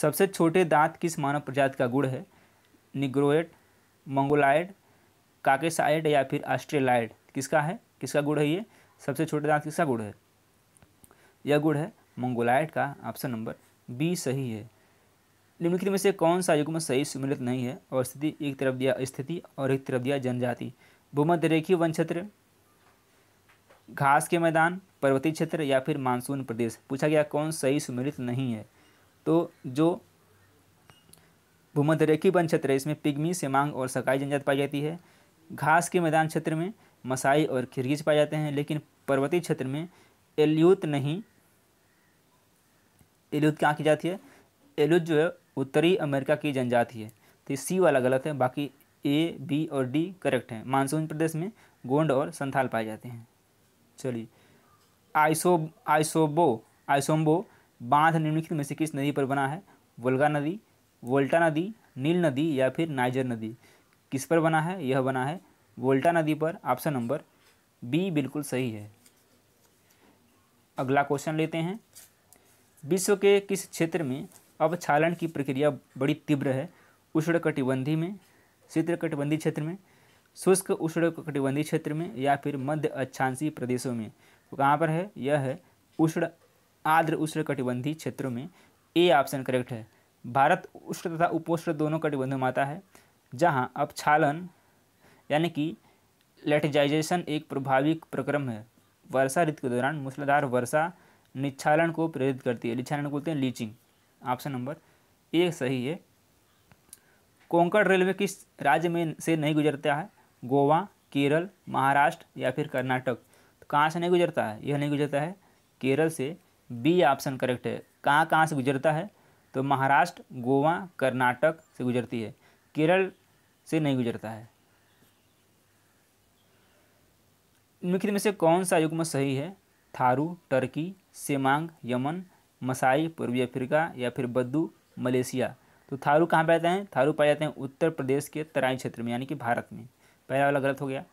सबसे छोटे दांत किस मानव प्रजाति का गुण है निग्रोएट मंगोलाइड काकेसाइड या फिर ऑस्ट्रेलाइड किसका है किसका गुड़ है ये सबसे छोटे दांत किसका गुड़ है यह गुड़ है मंगोलाइड का ऑप्शन नंबर बी सही है निम्नलिखित में से कौन सा युग्म सही सुमिलित नहीं है और स्थिति एक तरफ दिया स्थिति और एक तरफ दिया जनजाति भूमध्य रेखीय वन क्षेत्र घास के मैदान पर्वतीय क्षेत्र या फिर मानसून प्रदेश पूछा गया कौन सही सुमिलित नहीं है तो जो भूमध्य रेखी वन क्षेत्र है इसमें पिग्मी सेमांग और सकाई जनजाति पाई जाती है घास के मैदान क्षेत्र में मसाई और खिरगिज पाए जाते हैं लेकिन पर्वतीय क्षेत्र में एल्यूत नहीं एल्यूत क्या की जाती है एल्यूत जो है उत्तरी अमेरिका की जनजाति है तो ये सी वाला गलत है बाकी ए बी और डी करेक्ट हैं मानसून प्रदेश में गोंड और संथाल पाए जाते हैं चलिए आइसो आइसोबो आइसोम्बो बांध निम्नलिखित में से किस नदी पर बना है वोल्गा नदी वोल्टा नदी नील नदी या फिर नाइजर नदी किस पर बना है यह बना है वोल्टा नदी पर ऑप्शन नंबर बी बिल्कुल सही है अगला क्वेश्चन लेते हैं विश्व के किस क्षेत्र में छालन की प्रक्रिया बड़ी तीव्र है उष्णकटिबंधी में शीतकटिबंधी क्षेत्र में शुष्क उष्णकटिबंधीय क्षेत्र में या फिर मध्य अक्षांशीय प्रदेशों में कहाँ पर है यह है उष्ण आर्द्र उष्ण कटिबंधीय क्षेत्रों में ए ऑप्शन करेक्ट है भारत उष्ण तथा उपोष्ण दोनों कटिबंधों में आता है जहाँ अपछालन यानी कि लेटिजाइजेशन एक प्रभावी प्रक्रम है वर्षा ऋतु के दौरान मूसलाधार वर्षा निच्छालन को प्रेरित करती है निच्छालन बोलते हैं लीचिंग ऑप्शन नंबर ए सही है कोंकण रेलवे किस राज्य में से नहीं गुजरता है गोवा केरल महाराष्ट्र या फिर कर्नाटक तो कहाँ से नहीं गुजरता है यह नहीं गुजरता है केरल से बी ऑप्शन करेक्ट है कहाँ कहाँ से गुजरता है तो महाराष्ट्र गोवा कर्नाटक से गुजरती है केरल से नहीं गुजरता है निम्नलिखित में से कौन सा युग्म सही है Tharu Turkey Semang Yemen Masai पूर्वी अफ्रीका या फिर बद्दू मलेशिया तो थारू कहाँ पाए जाते हैं थारू पाए जाते हैं उत्तर प्रदेश के तराई क्षेत्र में यानी कि भारत में पहला वाला गलत हो गया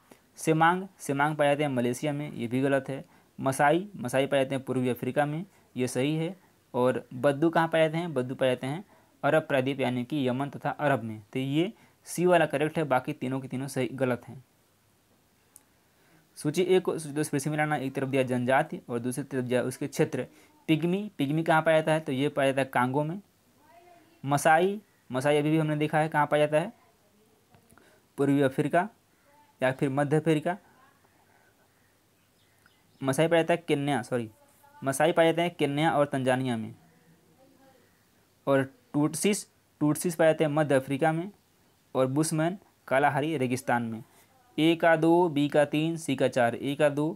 सेमांग सेमांग पाए जाते हैं मलेशिया में ये भी गलत है मसाई मसाई पाए जाते हैं पूर्वी अफ्रीका में ये सही है और बद्दू कहाँ पाए जाते हैं बद्दू पाए जाते हैं अरब प्रदीप यानी कि यमन तथा अरब में तो ये सी वाला करेक्ट है बाकी तीनों के तीनों सही गलत हैं सूची एक सूची दो फिर से मिलाना एक तरफ दिया जनजाति और दूसरी तरफ दिया उसके क्षेत्र पिग्मी पिग्मी कहाँ पाया जाता है तो ये पाया जाता है कांगो में मसाई मसाई अभी भी हमने देखा है कहाँ पाया जाता है पूर्वी अफ्रीका या फिर मध्य अफ्रीका मसाई पाया जाता है केन्या सॉरी मसाई पाए जाते हैं केन्या और तंजानिया में और टूटसिस टूटसिस पाए जाते हैं मध्य अफ्रीका में और बुशमैन कालाहारी रेगिस्तान में ए का दो बी का तीन सी का चार ए का दो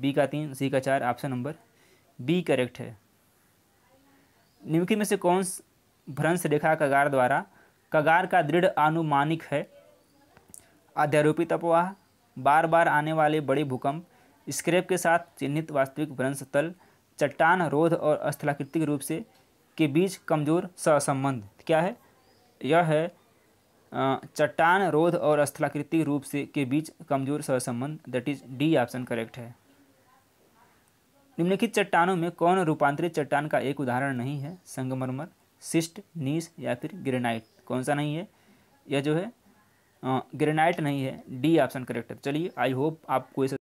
बी का तीन सी का चार ऑप्शन नंबर बी करेक्ट है निम्नलिखित में से कौन भ्रंश रेखा कगार द्वारा कगार का दृढ़ आनुमानिक है अध्यारोपित अपवाह बार बार आने वाले बड़े भूकंप स्क्रैप के साथ चिन्हित वास्तविक भ्रंश तल चट्टान रोध और स्थलाकृतिक रूप से के बीच कमजोर सहसंबंध क्या है यह है चट्टान रोध और स्थलाकृतिक रूप से के बीच कमजोर सहसंबंध that is D option correct है निम्नलिखित चट्टानों में कौन रूपांतरित चट्टान का एक उदाहरण नहीं है संगमरमर सिस्ट नीस या फिर ग्रेनाइट कौन सा नहीं है यह जो है ग्रेनाइट नहीं है डी ऑप्शन करेक्ट है चलिए आई होप आपको कोई